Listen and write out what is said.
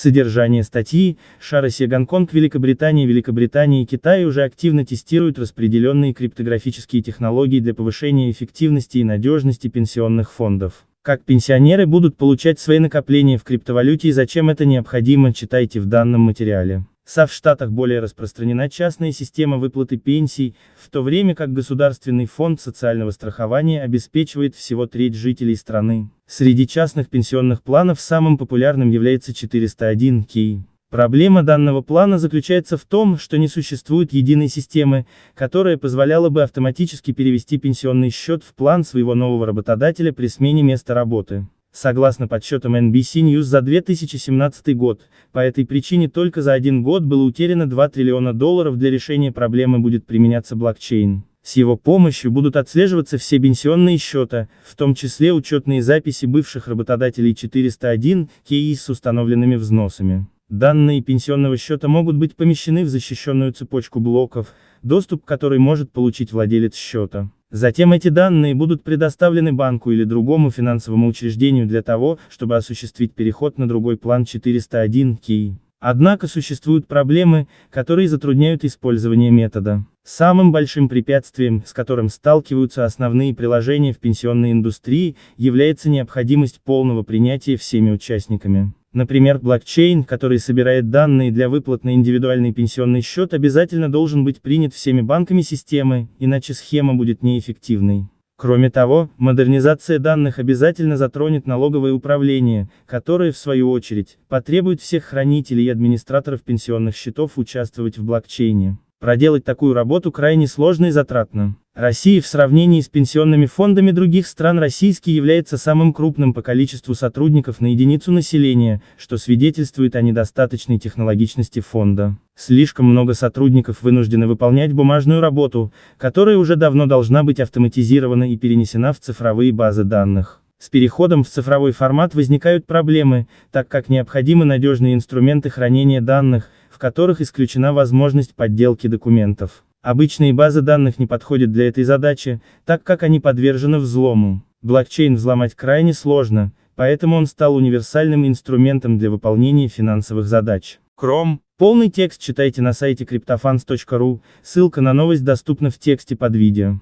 Содержание статьи, Шароси, Гонконг Великобритания Великобритания и Китай уже активно тестируют распределенные криптографические технологии для повышения эффективности и надежности пенсионных фондов. Как пенсионеры будут получать свои накопления в криптовалюте и зачем это необходимо, читайте в данном материале. СА в Штатах более распространена частная система выплаты пенсий, в то время как Государственный фонд социального страхования обеспечивает всего треть жителей страны. Среди частных пенсионных планов самым популярным является 401 Кей. Проблема данного плана заключается в том, что не существует единой системы, которая позволяла бы автоматически перевести пенсионный счет в план своего нового работодателя при смене места работы. Согласно подсчетам NBC News за 2017 год, по этой причине только за один год было утеряно 2 триллиона долларов для решения проблемы будет применяться блокчейн. С его помощью будут отслеживаться все пенсионные счета, в том числе учетные записи бывших работодателей 401, КИ с установленными взносами. Данные пенсионного счета могут быть помещены в защищенную цепочку блоков, доступ к которой может получить владелец счета. Затем эти данные будут предоставлены банку или другому финансовому учреждению для того, чтобы осуществить переход на другой план 401 KEY. Однако существуют проблемы, которые затрудняют использование метода. Самым большим препятствием, с которым сталкиваются основные приложения в пенсионной индустрии, является необходимость полного принятия всеми участниками. Например, блокчейн, который собирает данные для выплат на индивидуальный пенсионный счет обязательно должен быть принят всеми банками системы, иначе схема будет неэффективной. Кроме того, модернизация данных обязательно затронет налоговое управление, которое, в свою очередь, потребует всех хранителей и администраторов пенсионных счетов участвовать в блокчейне. Проделать такую работу крайне сложно и затратно. Россия в сравнении с пенсионными фондами других стран российский является самым крупным по количеству сотрудников на единицу населения, что свидетельствует о недостаточной технологичности фонда. Слишком много сотрудников вынуждены выполнять бумажную работу, которая уже давно должна быть автоматизирована и перенесена в цифровые базы данных. С переходом в цифровой формат возникают проблемы, так как необходимы надежные инструменты хранения данных, в которых исключена возможность подделки документов. Обычные базы данных не подходят для этой задачи, так как они подвержены взлому. Блокчейн взломать крайне сложно, поэтому он стал универсальным инструментом для выполнения финансовых задач. Кром. Полный текст читайте на сайте cryptofans.ru, ссылка на новость доступна в тексте под видео.